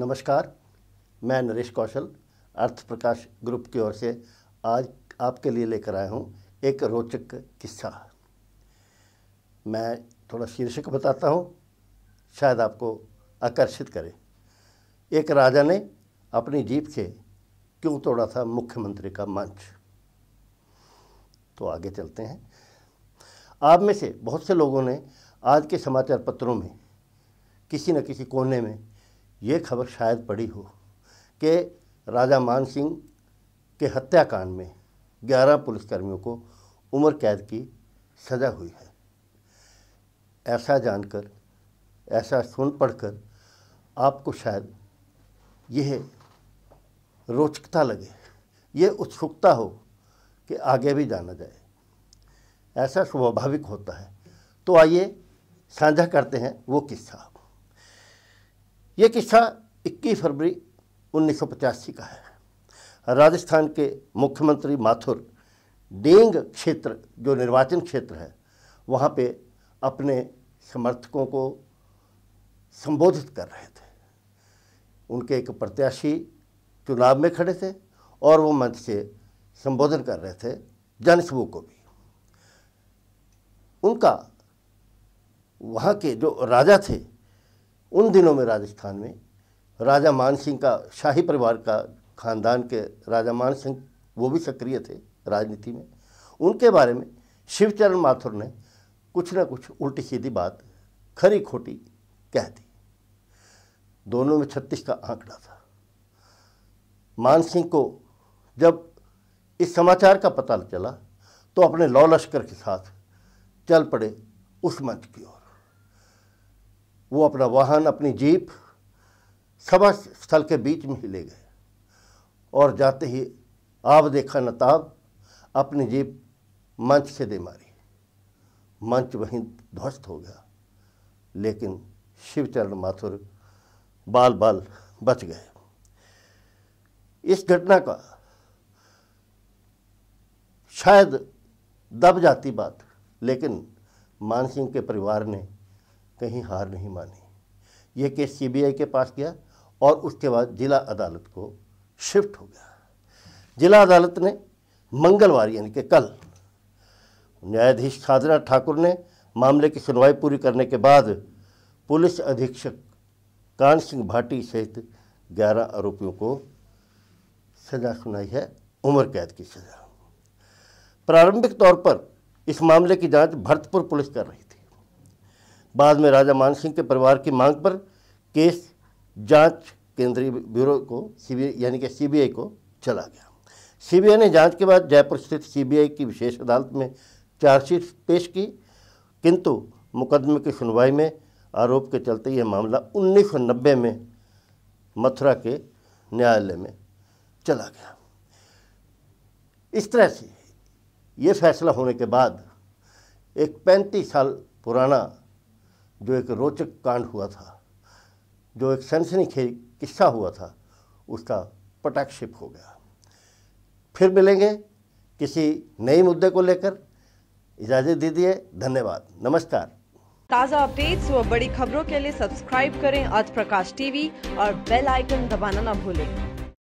नमस्कार मैं नरेश कौशल अर्थ प्रकाश ग्रुप की ओर से आज आपके लिए लेकर आया हूँ एक रोचक किस्सा मैं थोड़ा शीर्षक बताता हूँ शायद आपको आकर्षित करे एक राजा ने अपनी जीप से क्यों तोड़ा था मुख्यमंत्री का मंच तो आगे चलते हैं आप में से बहुत से लोगों ने आज के समाचार पत्रों में किसी न किसी कोने में ये खबर शायद पड़ी हो कि राजा मान सिंह के हत्याकांड में 11 पुलिसकर्मियों को उम्र कैद की सज़ा हुई है ऐसा जानकर ऐसा सुन पढ़कर आपको शायद यह रोचकता लगे ये उत्सुकता हो कि आगे भी जाना जाए ऐसा स्वाभाविक होता है तो आइए साझा करते हैं वो किस्सा ये किस्सा 21 फरवरी उन्नीस का है राजस्थान के मुख्यमंत्री माथुर डेंग क्षेत्र जो निर्वाचन क्षेत्र है वहाँ पे अपने समर्थकों को संबोधित कर रहे थे उनके एक प्रत्याशी चुनाव में खड़े थे और वो मंच से संबोधन कर रहे थे जनसमूह को भी उनका वहाँ के जो राजा थे उन दिनों में राजस्थान में राजा मान सिंह का शाही परिवार का खानदान के राजा मान सिंह वो भी सक्रिय थे राजनीति में उनके बारे में शिवचरण माथुर ने कुछ ना कुछ उल्टी सीधी बात खरी खोटी कह दी दोनों में छत्तीस का आंकड़ा था मान सिंह को जब इस समाचार का पता चला तो अपने लौ लश्कर के साथ चल पड़े उस मंच की ओर वो अपना वाहन अपनी जीप सभा स्थल के बीच में ही ले गए और जाते ही आप देखा नताब अपनी जीप मंच से दे मारी मंच वहीं ध्वस्त हो गया लेकिन शिवचरण माथुर बाल बाल बच गए इस घटना का शायद दब जाती बात लेकिन मानसिंह के परिवार ने कहीं हार नहीं मानी यह केस सीबीआई के पास गया और उसके बाद जिला अदालत को शिफ्ट हो गया जिला अदालत ने मंगलवार यानी कि कल न्यायाधीश खादरा ठाकुर ने मामले की सुनवाई पूरी करने के बाद पुलिस अधीक्षक कान सिंह भाटी सहित ग्यारह आरोपियों को सजा सुनाई है उम्र कैद की सजा प्रारंभिक तौर पर इस मामले की जांच भरतपुर पुलिस कर रही थी बाद में राजा मान सिंह के परिवार की मांग पर केस जांच केंद्रीय ब्यूरो को सी यानी कि सी को चला गया सी ने जांच के बाद जयपुर स्थित सी की विशेष अदालत में चार्जशीट पेश की किंतु मुकदमे की सुनवाई में आरोप के चलते यह मामला 1990 में मथुरा के न्यायालय में चला गया इस तरह से ये फैसला होने के बाद एक पैंतीस साल पुराना जो एक रोचक कांड हुआ था जो एक खेल किस्सा हुआ था उसका पटाक्षेप हो गया फिर मिलेंगे किसी नए मुद्दे को लेकर इजाज़त दीजिए धन्यवाद नमस्कार ताज़ा अपडेट्स व बड़ी खबरों के लिए सब्सक्राइब करें आज प्रकाश टीवी और बेल आइकन दबाना ना भूलें